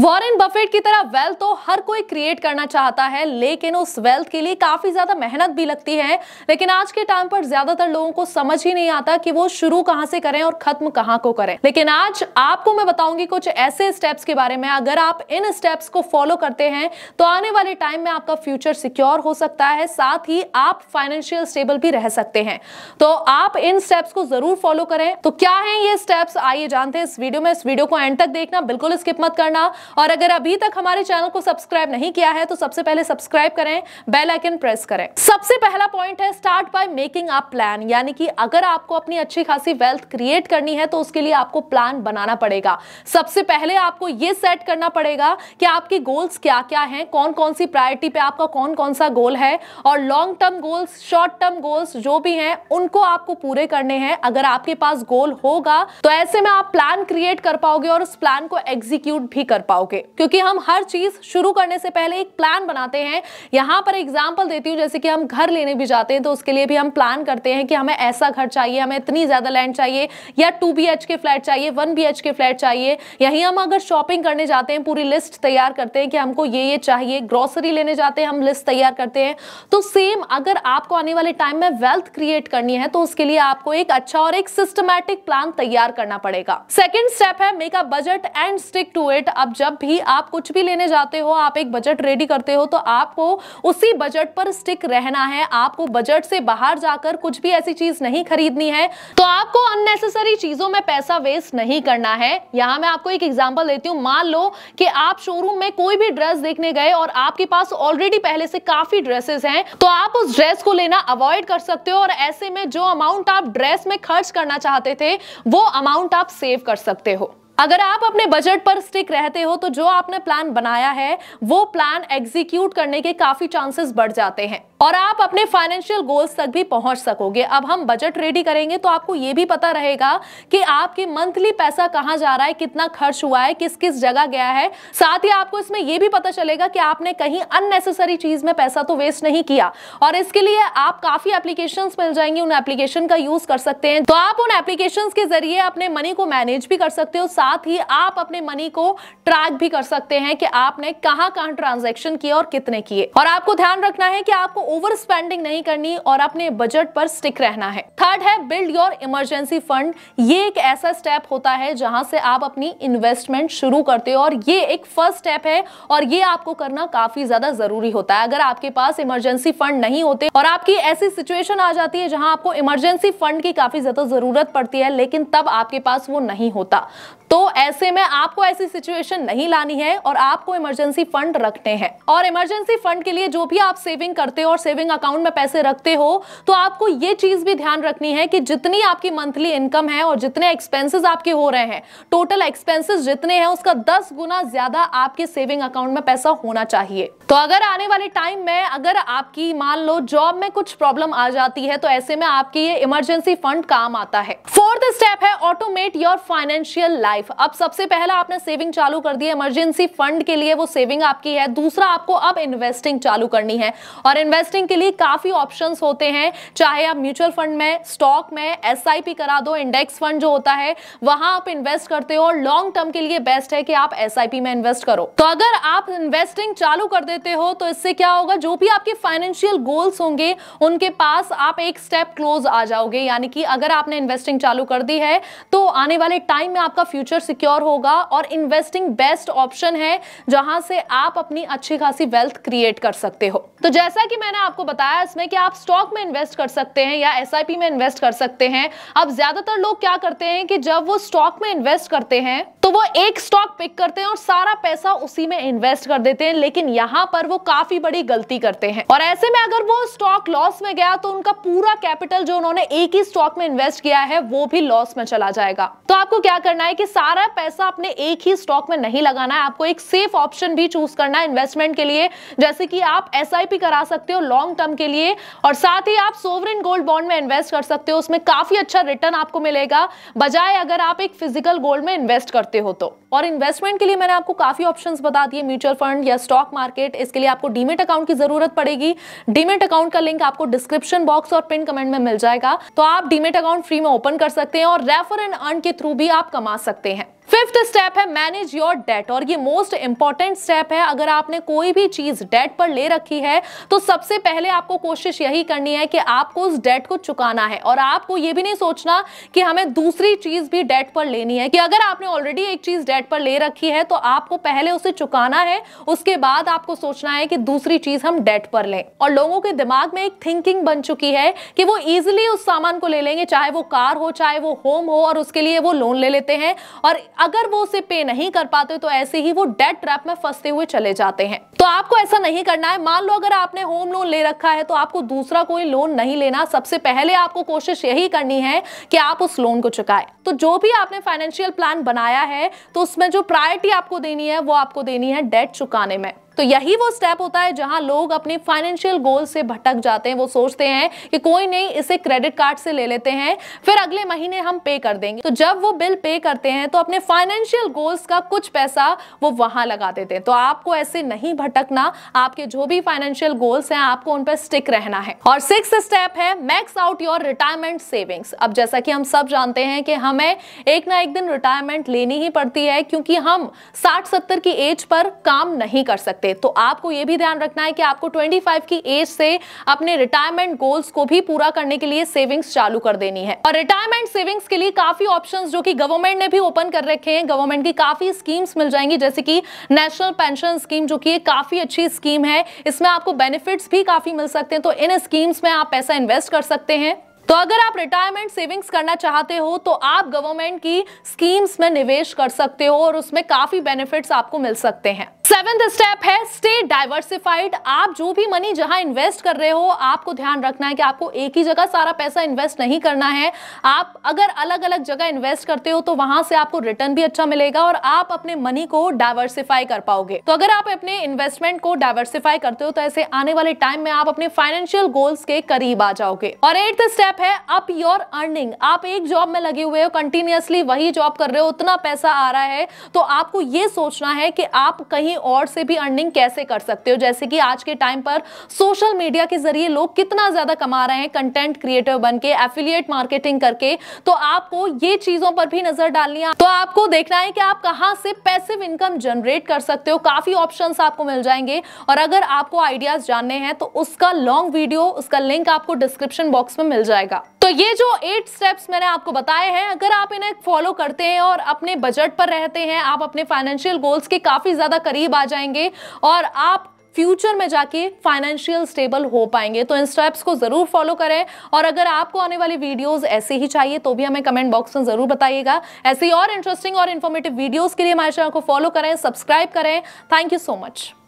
Warren Buffett की तरह wealth तो हर कोई क्रिएट करना चाहता है लेकिन उस वेल्थ के लिए काफ़ी ज़्यादा मेहनत भी लगती है लेकिन आज के टाइम पर ज़्यादातर लोगों को समझ ही नहीं आता कि वो शुरू कहां से करें और ख़त्म कहां को करें लेकिन आज आपको मैं बताऊंगी कुछ ऐसे स्टेप्स के बारे में अगर आप इन स्टेप्स को फॉलो करते हैं तो आने वाले टाइम में आपका फ्यूचर सिक्योर हो सकता है साथ ही आप फाइनेंशियल स्टेबल भी रह सकते हैं तो आप इन स्टेप्स को ज़रूर फॉलो करें तो क्या है ये स्टेप्स आइए जानते हैं इस वीडियो में इस वीडियो को एंड तक देखना बिल्कुल स्किप मत करना और अगर अभी तक हमारे चैनल को सब्सक्राइब नहीं किया है तो सबसे पहले सब्सक्राइब करें बेल आइकन प्रेस करें सबसे पहला पॉइंट है start by making a plan यानी कि अगर आपको अपनी अच्छी खासी वेल्थ क्रिएट करनी है तो उसके लिए आपको प्लान बनाना पड़ेगा सबसे पहले आपको यह सेट करना पड़ेगा कि आपकी गोल्स क्या क्या हैं कौन कौन सी प्रायोरिटी पे आपका कौन कौन सा गोल है और long term goals short term goals जो भी हैं उनको आपको पूरे करने हैं अगर आपके पास गोल होगा तो ऐसे में आप प्लान क्रिएट कर पाओगे और उस प्लान को एग्जीक्यूट भी कर पाओगे पाओगे क्योंकि हम हर चीज शुरू करने से पहले एक प्लान बनाते हैं यहाँ पर एग्जाम्पल देती हूँ जैसे कि हम घर लेने भी जाते हैं तो उसके लिए भी हम प्लान करते हैं कि हमें ऐसा घर चाहिए हमें इतनी ज्यादा लैंड चाहिए या टू बी के फ्लैट चाहिए वन बी के फ्लैट चाहिए यही हम अगर शॉपिंग करने जाते हैं पूरी लिस्ट तैयार करते हैं कि हमको ये ये चाहिए ग्रोसरी लेने जाते हैं हम लिस्ट तैयार करते हैं तो सेम अगर आपको आने वाले टाइम में वेल्थ क्रिएट करनी है तो उसके लिए आपको एक अच्छा और एक सिस्टमैटिक प्लान तैयार करना पड़ेगा सेकेंड स्टेप है make a budget and stick to it अब जब जब भी आप कुछ भी लेने जाते हो आप एक बजट रेडी करते हो तो आपको उसी बजट पर स्टिक रहना है आपको बजट से बाहर जाकर कुछ भी ऐसी चीज नहीं खरीदनी है तो आपको अननेसेसरी चीजों में पैसा वेस्ट नहीं करना है यहां मैं आपको एक एग्जाम्पल देती हूँ मान लो कि आप शोरूम में कोई भी ड्रेस देखने गए और आपके पास ऑलरेडी पहले से काफी ड्रेसेस हैं तो आप उस ड्रेस को लेना अवॉइड कर सकते हो और ऐसे में जो अमाउंट आप ड्रेस में खर्च करना चाहते थे वो अमाउंट आप सेव कर सकते हो अगर आप अपने बजट पर स्टिक रहते हो तो जो आपने प्लान बनाया है वो प्लान एग्जीक्यूट करने के काफी चांसेस बढ़ जाते हैं और आप अपने फाइनेंशियल गोल्स तक भी पहुंच सकोगे अब हम बजट रेडी करेंगे तो आपको ये भी पता रहेगा कि आपके मंथली पैसा कहाँ जा रहा है कितना खर्च हुआ है किस किस जगह गया है साथ ही आपको इसमें यह भी पता चलेगा कि आपने कहीं अननेसेसरी चीज में पैसा तो वेस्ट नहीं किया और इसके लिए आप काफी एप्लीकेशन मिल जाएंगे उन एप्लीकेशन का यूज कर सकते हैं तो आप उन एप्लीकेशन के जरिए अपने मनी को मैनेज भी कर सकते हो साथ ही आप अपने मनी को ट्रैक भी कर सकते हैं कि आपने कहां कहां ट्रांजैक्शन किए और कितने किए और आपको ध्यान रखना है कि आपको ओवर स्पेंडिंग नहीं करनी और अपने बजट पर स्टिक रहना है थर्ड है बिल्ड योर इमरजेंसी फंड ये एक ऐसा स्टेप होता है जहां से आप अपनी इन्वेस्टमेंट शुरू करते हो और ये एक फर्स्ट स्टेप है और ये आपको करना काफी ज्यादा जरूरी होता है अगर आपके पास इमरजेंसी फंड नहीं होते और आपकी ऐसी सिचुएशन आ जाती है जहां आपको इमरजेंसी फंड की काफी ज्यादा जरूरत पड़ती है लेकिन तब आपके पास वो नहीं होता तो ऐसे में आपको ऐसी सिचुएशन नहीं लानी है और आपको इमरजेंसी फंड रखने हैं और इमरजेंसी फंड के लिए जो भी आप सेविंग करते हो और सेविंग अकाउंट में पैसे रखते हो तो आपको ये चीज भी ध्यान रखनी है कि जितनी आपकी मंथली इनकम है और जितने एक्सपेंसेस आपके हो रहे हैं टोटल एक्सपेंसेस जितने हैं उसका दस गुना ज्यादा आपके सेविंग अकाउंट में पैसा होना चाहिए तो अगर आने वाले टाइम में अगर आपकी मान लो जॉब में कुछ प्रॉब्लम आ जाती है तो ऐसे में आपकी ये इमरजेंसी फंड काम आता है फोर्थ स्टेप है automate your financial life life अब सबसे पहला आपने सेविंग चालू कर दी है इमरजेंसी फंड के लिए वो सेविंग आपकी है दूसरा आपको अब इन्वेस्टिंग चालू करनी है और इन्वेस्टिंग के लिए काफ़ी ऑप्शन होते हैं चाहे आप म्यूचुअल फंड में स्टॉक में एस करा दो इंडेक्स फंड जो होता है वहां आप इन्वेस्ट करते हो और लॉन्ग टर्म के लिए बेस्ट है कि आप एस में इन्वेस्ट करो तो अगर आप इन्वेस्टिंग चालू कर देते हो तो इससे क्या होगा जो भी आपके फाइनेंशियल गोल्स होंगे उनके पास आप एक स्टेप क्लोज आ जाओगे यानी कि अगर आपने इन्वेस्टिंग चालू कर दी है तो आने वाले टाइम में आपका फ्यूचर फ्यूचर सिक्योर होगा और इन्वेस्टिंग बेस्ट ऑप्शन है जहां से आप अपनी अच्छी खासी वेल्थ क्रिएट कर सकते हो तो जैसा कि मैंने आपको बताया इसमें कि आप स्टॉक में इन्वेस्ट कर सकते हैं या एस में इन्वेस्ट कर सकते हैं अब ज्यादातर लोग क्या करते हैं कि जब वो स्टॉक में इन्वेस्ट करते हैं तो वो एक स्टॉक पिक करते हैं और सारा पैसा उसी में इन्वेस्ट कर देते हैं लेकिन यहाँ पर वो काफी बड़ी गलती करते हैं और ऐसे में अगर वो स्टॉक लॉस में गया तो उनका पूरा कैपिटल जो उन्होंने एक ही स्टॉक में इन्वेस्ट किया है वो भी लॉस में चला जाएगा तो आपको क्या करना है कि सारा पैसा आपने एक ही स्टॉक में नहीं लगाना है आपको एक सेफ ऑप्शन भी चूज करना है इन्वेस्टमेंट के लिए जैसे कि आप एस करा सकते हो लॉन्ग टर्म के लिए और साथ ही आप सोवरिन गोल्ड बॉन्ड में इन्वेस्ट कर सकते हो उसमें काफी अच्छा रिटर्न आपको मिलेगा बजाय अगर आप एक फिजिकल गोल्ड में इन्वेस्ट करते हो तो और इन्वेस्टमेंट के लिए मैंने आपको काफ़ी ऑप्शन बता दिए म्यूचुअल फंड या स्टॉक मार्केट इसके लिए आपको डीमेट अकाउंट की ज़रूरत पड़ेगी डीमेट अकाउंट का लिंक आपको डिस्क्रिप्शन बॉक्स और पिन कमेंट में मिल जाएगा तो आप डीमेट अकाउंट फ्री में ओपन कर सकते हैं और रेफर एंड अर्न के थ्रू भी आप कमा सकते हैं फिफ्थ स्टेप है मैनेज योर डेट और ये मोस्ट इंपॉर्टेंट स्टेप है अगर आपने कोई भी चीज डेट पर ले रखी है तो सबसे पहले आपको कोशिश यही करनी है कि आपको उस डेट को चुकाना है और आपको ये भी नहीं सोचना कि हमें दूसरी चीज भी डेट पर लेनी है कि अगर आपने ऑलरेडी एक चीज डेट पर ले रखी है तो आपको पहले उसे चुकाना है उसके बाद आपको सोचना है कि दूसरी चीज हम डेट पर लें और लोगों के दिमाग में एक थिंकिंग बन चुकी है कि वो इजिली उस सामान को ले लेंगे चाहे वो कार हो चाहे वो होम हो और उसके लिए वो लोन ले लेते हैं और अगर वो उसे पे नहीं कर पाते तो ऐसे ही वो डेट ट्रैप में फंसते हुए चले जाते हैं तो आपको ऐसा नहीं करना है मान लो अगर आपने होम लोन ले रखा है तो आपको दूसरा कोई लोन नहीं लेना सबसे पहले आपको कोशिश यही करनी है कि आप उस लोन को चुकाए तो जो भी आपने फाइनेंशियल प्लान बनाया है तो उसमें जो प्रायोरिटी आपको देनी है वो आपको देनी है डेट चुकाने में तो यही वो स्टेप होता है जहां लोग अपने फाइनेंशियल गोल से भटक जाते हैं वो सोचते हैं कि कोई नहीं इसे क्रेडिट कार्ड से ले लेते हैं फिर अगले महीने हम पे कर देंगे तो जब वो बिल पे करते हैं तो अपने फाइनेंशियल गोल्स का कुछ पैसा वो वहां लगा देते हैं तो आपको ऐसे नहीं भटकना आपके जो भी फाइनेंशियल गोल्स हैं आपको उन पर स्टिक रहना है और सिक्स स्टेप है max out your retirement savings अब जैसा कि हम सब जानते हैं कि हमें एक ना एक दिन रिटायरमेंट लेनी ही पड़ती है क्योंकि हम साठ सत्तर की एज पर काम नहीं कर सकते सकते तो आपको यह भी ध्यान रखना है कि आपको 25 की एज से अपने रिटायरमेंट गोल्स को भी पूरा करने के लिए सेविंग्स चालू कर देनी है और रिटायरमेंट सेविंग्स के लिए काफी ऑप्शन जो कि गवर्नमेंट ने भी ओपन कर रखे हैं गवर्नमेंट की काफी स्कीम्स मिल जाएंगी जैसे कि नेशनल पेंशन स्कीम जो कि काफी अच्छी स्कीम है इसमें आपको बेनिफिट्स भी काफी मिल सकते हैं तो इन स्कीम्स में आप पैसा इन्वेस्ट कर सकते हैं तो अगर आप रिटायरमेंट सेविंग्स करना चाहते हो तो आप गवर्नमेंट की स्कीम्स में निवेश कर सकते हो और उसमें काफी बेनिफिट्स आपको मिल सकते हैं सेवेंथ स्टेप है स्टे डाइवर्सिफाइड आप जो भी मनी जहां इन्वेस्ट कर रहे हो आपको ध्यान रखना है कि आपको एक ही जगह सारा पैसा इन्वेस्ट नहीं करना है आप अगर अलग अलग जगह इन्वेस्ट करते हो तो वहां से आपको रिटर्न भी अच्छा मिलेगा और आप अपने मनी को डाइवर्सिफाई कर पाओगे तो अगर आप अपने इन्वेस्टमेंट को डाइवर्सिफाई करते हो तो ऐसे आने वाले टाइम में आप अपने फाइनेंशियल गोल्स के करीब आ जाओगे और एट्थ स्टेप स्टेप है अप योर अर्निंग आप एक जॉब में लगे हुए हो कंटिन्यूसली वही जॉब कर रहे हो उतना पैसा आ रहा है तो आपको ये सोचना है कि आप कहीं और से भी अर्निंग कैसे कर सकते हो जैसे कि आज के टाइम पर सोशल मीडिया के जरिए लोग कितना ज्यादा कमा रहे हैं कंटेंट क्रिएटर बन के एफिलियट मार्केटिंग करके तो आपको ये चीजों पर भी नजर डालनी है तो आपको देखना है कि आप कहाँ से पैसिव इनकम जनरेट कर सकते हो काफी ऑप्शन आपको मिल जाएंगे और अगर आपको आइडियाज जानने हैं तो उसका लॉन्ग वीडियो उसका लिंक आपको डिस्क्रिप्शन बॉक्स में मिल जाएगा जाएगा तो ये जो एट स्टेप्स मैंने आपको बताए हैं अगर आप इन्हें फॉलो करते हैं और अपने बजट पर रहते हैं आप अपने फाइनेंशियल गोल्स के काफी ज्यादा करीब आ जाएंगे और आप फ्यूचर में जाके फाइनेंशियल स्टेबल हो पाएंगे तो इन स्टेप्स को ज़रूर फॉलो करें और अगर आपको आने वाली वीडियोस ऐसे ही चाहिए तो भी हमें कमेंट बॉक्स में ज़रूर बताइएगा ऐसी और इंटरेस्टिंग और इन्फॉर्मेटिव वीडियोस के लिए हमारे चैनल को फॉलो करें सब्सक्राइब करें थैंक यू सो मच